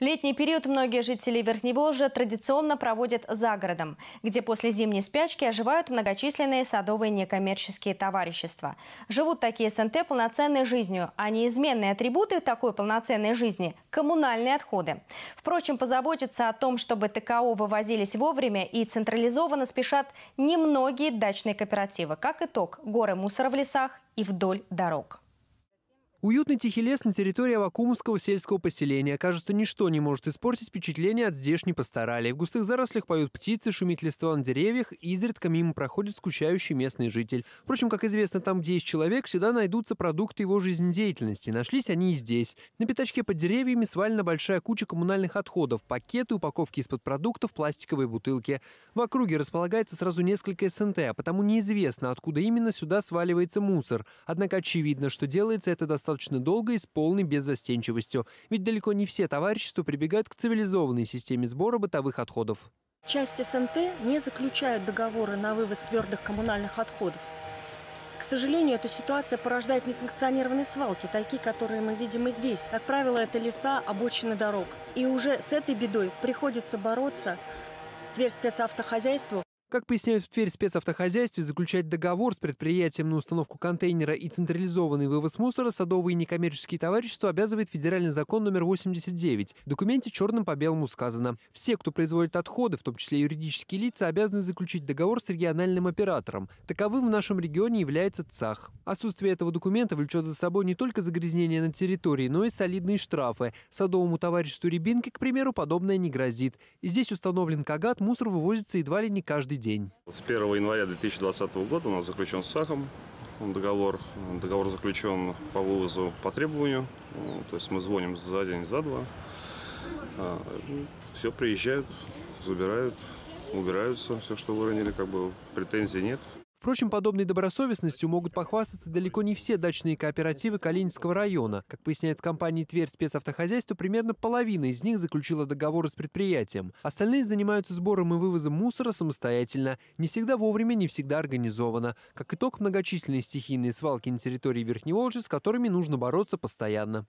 Летний период многие жители Верхневолжья традиционно проводят за городом, где после зимней спячки оживают многочисленные садовые некоммерческие товарищества. Живут такие СНТ полноценной жизнью, а неизменные атрибуты такой полноценной жизни – коммунальные отходы. Впрочем, позаботиться о том, чтобы ТКО вывозились вовремя и централизованно спешат немногие дачные кооперативы. Как итог, горы мусора в лесах и вдоль дорог. Уютный тихий лес на территории Вакумовского сельского поселения. Кажется, ничто не может испортить впечатление от здешней постарали. В густых зарослях поют птицы, шумит листва на деревьях, и изредка мимо проходит скучающий местный житель. Впрочем, как известно, там, где есть человек, всегда найдутся продукты его жизнедеятельности. Нашлись они и здесь. На пятачке под деревьями свалена большая куча коммунальных отходов, пакеты, упаковки из-под продуктов, пластиковые бутылки. В округе располагается сразу несколько СНТ, а потому неизвестно, откуда именно сюда сваливается мусор. Однако очевидно, что делается это достаточно достаточно долго и с полной беззастенчивостью, ведь далеко не все товарищества прибегают к цивилизованной системе сбора бытовых отходов. Часть СНТ не заключает договоры на вывоз твердых коммунальных отходов. К сожалению, эта ситуация порождает несанкционированные свалки, такие, которые мы видим и здесь. Как правило, это леса, обочины дорог. И уже с этой бедой приходится бороться Тверь спецавтохозяйству как поясняют в Тверь спецавтохозяйстве, заключать договор с предприятием на установку контейнера и централизованный вывоз мусора садовые и некоммерческие товарищества обязывает федеральный закон номер 89. В документе черным по белому сказано. Все, кто производит отходы, в том числе юридические лица, обязаны заключить договор с региональным оператором. Таковым в нашем регионе является ЦАХ. Отсутствие этого документа влечет за собой не только загрязнение на территории, но и солидные штрафы. Садовому товариществу Рябинки, к примеру, подобное не грозит. И здесь установлен кагат, мусор вывозится едва ли не каждый день. С 1 января 2020 года у нас заключен с САХом договор. Договор заключен по вывозу по требованию. Ну, то есть мы звоним за день, за два. А, все приезжают, забирают, убираются, все, что выронили, как бы претензий нет. Впрочем, подобной добросовестностью могут похвастаться далеко не все дачные кооперативы Калининского района. Как поясняет компания «Тверь спецавтохозяйство», примерно половина из них заключила договоры с предприятием. Остальные занимаются сбором и вывозом мусора самостоятельно. Не всегда вовремя, не всегда организованно. Как итог, многочисленные стихийные свалки на территории Верхневолжья, с которыми нужно бороться постоянно.